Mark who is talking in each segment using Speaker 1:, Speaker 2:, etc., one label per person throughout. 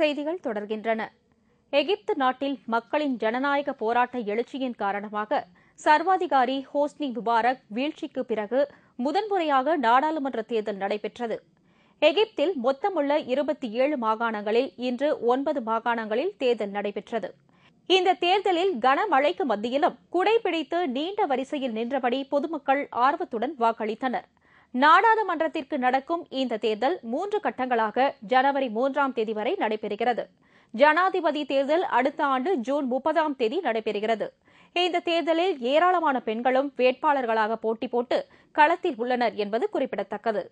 Speaker 1: செய்திகள் தொடர்கின்றன எகிப்து நாட்டில் மக்களின் ஜனநாயக போராட்ட எழுச்சியின் காரணமாக சர்வாதிகாரி ஹோஸ்னி முபாரக் வீழ்ச்சிக்கு பிறகு முதன்முறையாக நாடாளுமன்ற தேர்தல் நடைபெற்றது எகிப்தில் மொத்தமுள்ள இருபத்தி ஏழு மாகாணங்களில் இன்று ஒன்பது மாகாணங்களில் தேர்தல் நடைபெற்றது இந்த தேர்தலில் கனமழைக்கு மத்தியிலும் குடைபிடித்து நீண்ட வரிசையில் நின்றபடி பொதுமக்கள் ஆர்வத்துடன் வாக்களித்தனா் நாடாளுமன்றத்திற்கு நடக்கும் இந்த தேர்தல் மூன்று கட்டங்களாக ஜனவரி மூன்றாம் தேதி வரை நடைபெறுகிறது ஜனாதிபதி தேர்தல் அடுத்த ஆண்டு ஜூன் முப்பதாம் தேதி நடைபெறுகிறது இந்த தேர்தலில் ஏராளமான பெண்களும் வேட்பாளர்களாக போட்டி போட்டு களத்தில் உள்ளனர் என்பது குறிப்பிடத்தக்கது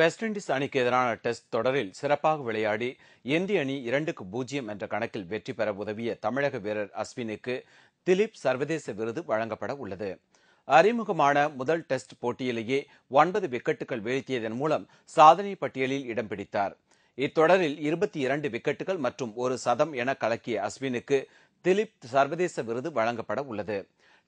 Speaker 2: வெஸ்ட் இண்டீஸ் அணிக்கு எதிரான டெஸ்ட் தொடரில் சிறப்பாக விளையாடி இந்திய அணி இரண்டுக்கு பூஜ்ஜியம் என்ற கணக்கில் வெற்றி பெற உதவிய தமிழக வீரர் அஸ்வினுக்கு திலீப் சர்வதேச விருது வழங்கப்பட உள்ளது அறிமுகமான முதல் டெஸ்ட் போட்டியிலேயே ஒன்பது விக்கெட்டுகள் வீழ்த்தியதன் மூலம் சாதனை பட்டியலில் இடம் பிடித்தார் இத்தொடரில் இருபத்தி இரண்டு விக்கெட்டுகள் மற்றும் ஒரு சதம் என கலக்கிய அஸ்வினுக்கு திலீப் சர்வதேச விருது வழங்கப்பட உள்ளது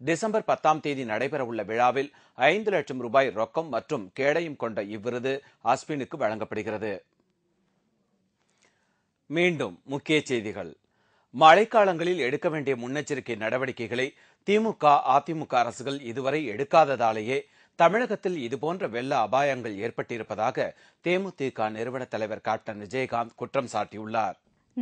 Speaker 2: டிசம்பர் பத்தாம் தேதி நடைபெறவுள்ள விழாவில் ஐந்து லட்சம் ரூபாய் ரொக்கம் மற்றும் கேடயம் கொண்ட இவ்விருது அஸ்வினுக்கு வழங்கப்படுகிறது மீண்டும் முக்கிய செய்திகள் மழைக்காலங்களில் எடுக்க வேண்டிய முன்னெச்சரிக்கை நடவடிக்கைகளை திமுக அதிமுக அரசுகள் இதுவரை எடுக்காததாலேயே தமிழகத்தில் இதுபோன்ற வெள்ள அபாயங்கள் ஏற்பட்டிருப்பதாக தேமுதிக நிறுவன தலைவர் கேப்டன் விஜயகாந்த் குற்றம் சாட்டியுள்ளார்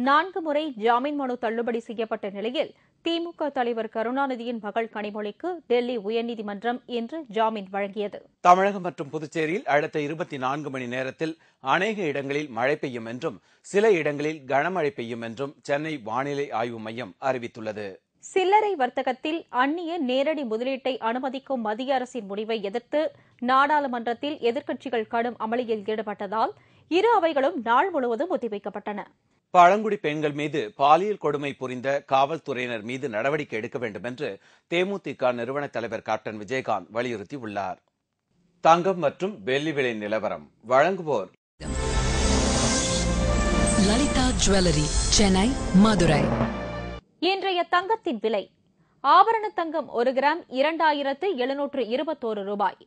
Speaker 1: நான்கு முறை ஜாமீன் மனு தள்ளுபடி செய்யப்பட்ட நிலையில் திமுக தலைவர் கருணாநிதியின் மகள் கனிமொழிக்கு டெல்லி உயர்நீதிமன்றம் இன்று ஜாமீன் வழங்கியது
Speaker 2: தமிழகம் மற்றும் புதுச்சேரியில் அடுத்த இருபத்தி நான்கு மணி நேரத்தில் அநேக இடங்களில் மழை பெய்யும் என்றும் சில இடங்களில் கனமழை பெய்யும் என்றும் சென்னை வானிலை ஆய்வு மையம் அறிவித்துள்ளது
Speaker 1: சில்லறை வர்த்தகத்தில் அந்நிய நேரடி முதலீட்டை அனுமதிக்கும் மத்திய அரசின் முடிவை எதிர்த்து நாடாளுமன்றத்தில் எதிர்க்கட்சிகள் கடும் அமளியில் ஈடுபட்டதால் இரு அவைகளும் நாள் முழுவதும் ஒத்திவைக்கப்பட்டன
Speaker 2: பழங்குடி பெண்கள் மீது பாலியல் கொடுமை புரிந்த காவல்துறையினர் மீது நடவடிக்கை எடுக்க வேண்டும் என்று தேமுதிக நிறுவன தலைவர் கேப்டன் விஜயகாந்த் வலியுறுத்தியுள்ளார் தங்கம் மற்றும் வெள்ளி விலை நிலவரம் வழங்குவோர்
Speaker 1: லலிதா ஜுவல்லரி சென்னை மதுரை இன்றைய தங்கத்தின் விலை ஆபரண தங்கம் ஒரு கிராம் இரண்டாயிரத்து எழுநூற்று இருபத்தோரு ரூபாய்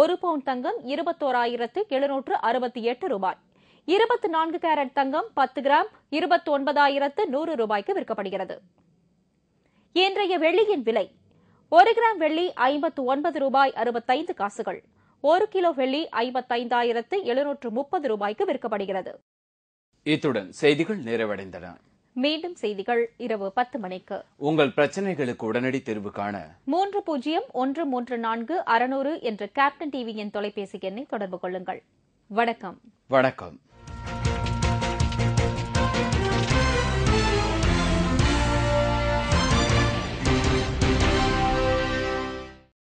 Speaker 1: ஒரு பவுன் தங்கம் இருபத்தோராயிரத்து எழுநூற்று அறுபத்தி எட்டு ரூபாய் இருபத்தி நான்கு கேரட் தங்கம் பத்து கிராம் இருபத்தி ஒன்பதாயிரத்து நூறு ரூபாய்க்கு விற்கப்படுகிறது இன்றைய வெள்ளியின் விலை ஒரு கிராம் வெள்ளி ஐம்பத்து ஒன்பது ரூபாய் அறுபத்தைந்து காசுகள் ஒரு கிலோ வெள்ளி ஐம்பத்தைந்தாயிரத்து எழுநூற்று முப்பது ரூபாய்க்கு விற்கப்படுகிறது
Speaker 2: இத்துடன் செய்திகள் நிறைவடைந்தன
Speaker 1: மீண்டும் செய்திகள் இரவு பத்து மணிக்கு
Speaker 2: உங்கள் பிரச்சனைகளுக்கு உடனடி தீர்வு காண
Speaker 1: மூன்று பூஜ்ஜியம் ஒன்று மூன்று நான்கு அறுநூறு என்ற கேப்டன் டிவியின் தொலைபேசி எண்ணை தொடர்பு கொள்ளுங்கள் வணக்கம்
Speaker 2: வணக்கம்